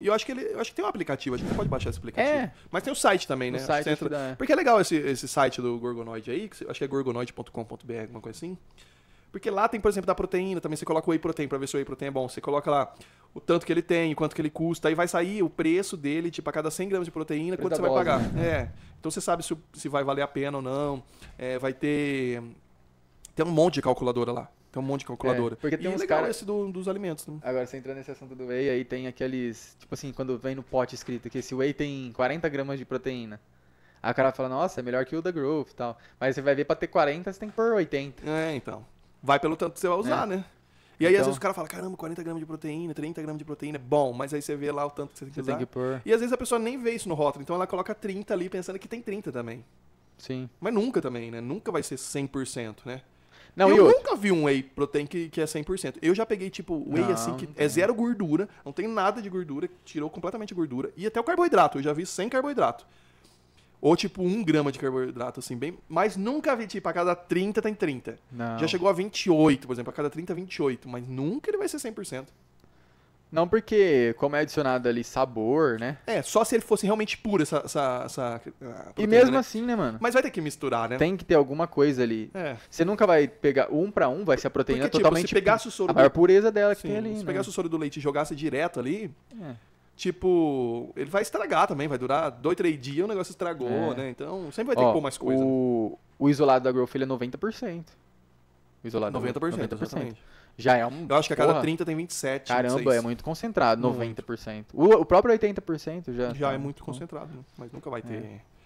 E eu acho que ele. Eu acho que tem um aplicativo, acho que você pode baixar esse aplicativo. É. Mas tem o site também, né? O site entra... dá, é. Porque é legal esse, esse site do Gorgonoid aí, que você, acho que é gorgonoid.com.br, alguma coisa assim. Porque lá tem, por exemplo, da proteína, também você coloca o whey protein para ver se o whey protein é bom. Você coloca lá o tanto que ele tem, o quanto que ele custa, aí vai sair o preço dele, tipo, a cada 100 gramas de proteína, quanto você vai bola, pagar. Né? É. Então você sabe se, se vai valer a pena ou não. É, vai ter. Tem um monte de calculadora lá. Tem um monte de calculadora. É, porque tem e é uns legal cara... esse do, dos alimentos, né? Agora, você entra nesse assunto do whey, aí tem aqueles... Tipo assim, quando vem no pote escrito que esse whey tem 40 gramas de proteína. Aí o cara fala, nossa, é melhor que o da Growth e tal. Mas você vai ver, pra ter 40, você tem que pôr 80. É, então. Vai pelo tanto que você vai usar, é. né? E aí, então... às vezes, o cara fala, caramba, 40 gramas de proteína, 30 gramas de proteína, é bom, mas aí você vê lá o tanto que você tem que você usar. Tem que pôr. E às vezes a pessoa nem vê isso no rótulo, então ela coloca 30 ali pensando que tem 30 também. Sim. Mas nunca também, né? Nunca vai ser 100%, né? Não, eu nunca vi um whey protein que, que é 100%. Eu já peguei, tipo, whey não, assim, que é zero gordura, não tem nada de gordura, tirou completamente gordura. E até o carboidrato, eu já vi sem carboidrato. Ou, tipo, um grama de carboidrato, assim, bem... Mas nunca vi, tipo, a cada 30 tem 30. Não. Já chegou a 28, por exemplo. A cada 30, 28. Mas nunca ele vai ser 100%. Não porque, como é adicionado ali sabor, né? É, só se ele fosse realmente puro essa. essa, essa proteína, e né? mesmo né? assim, né, mano? Mas vai ter que misturar, né? Tem que ter alguma coisa ali. É. Você nunca vai pegar um para um, vai ser a proteína porque, tipo, totalmente. Se pegasse o soro. A maior pureza dela que Sim, tem ali. Se né? pegasse o soro do leite e jogasse direto ali. É. Tipo, ele vai estragar também, vai durar dois, três dias, o negócio estragou, é. né? Então, sempre vai ter Ó, que pôr mais coisa. O, o isolado da Growth ele é 90% isolado. 90%, 90%. Exatamente. Já é um. Eu acho que a cada porra, 30 tem 27. Caramba, é muito concentrado, 90%. Muito. O, o próprio 80% já. Já é tá muito concentrado, mas nunca vai ter. É.